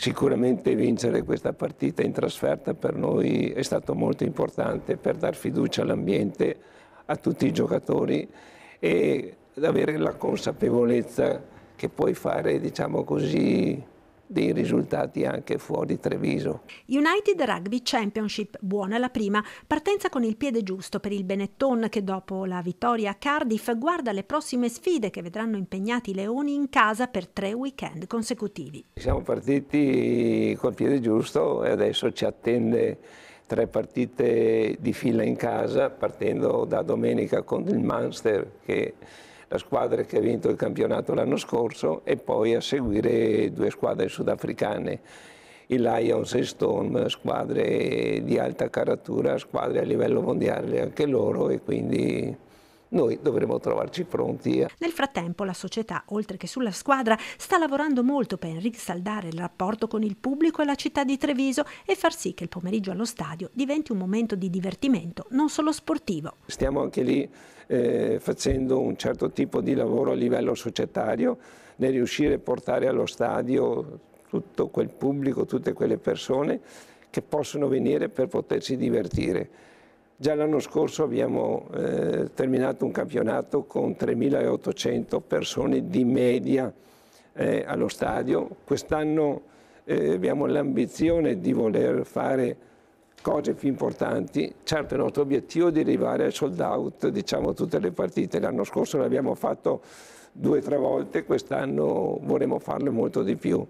Sicuramente vincere questa partita in trasferta per noi è stato molto importante per dar fiducia all'ambiente, a tutti i giocatori e avere la consapevolezza che puoi fare, diciamo così, dei risultati anche fuori Treviso. United Rugby Championship, buona la prima, partenza con il piede giusto per il Benetton che dopo la vittoria a Cardiff guarda le prossime sfide che vedranno impegnati i Leoni in casa per tre weekend consecutivi. Siamo partiti col piede giusto e adesso ci attende tre partite di fila in casa partendo da domenica con il Munster che la squadra che ha vinto il campionato l'anno scorso e poi a seguire due squadre sudafricane, i Lions e Storm, squadre di alta caratura, squadre a livello mondiale anche loro e quindi noi dovremo trovarci pronti. Nel frattempo la società, oltre che sulla squadra, sta lavorando molto per rinsaldare il rapporto con il pubblico e la città di Treviso e far sì che il pomeriggio allo stadio diventi un momento di divertimento, non solo sportivo. Stiamo anche lì eh, facendo un certo tipo di lavoro a livello societario nel riuscire a portare allo stadio tutto quel pubblico, tutte quelle persone che possono venire per potersi divertire Già l'anno scorso abbiamo eh, terminato un campionato con 3.800 persone di media eh, allo stadio. Quest'anno eh, abbiamo l'ambizione di voler fare cose più importanti. Certo il nostro obiettivo è di arrivare al sold out, diciamo, tutte le partite. L'anno scorso l'abbiamo fatto due o tre volte, quest'anno vorremmo farle molto di più.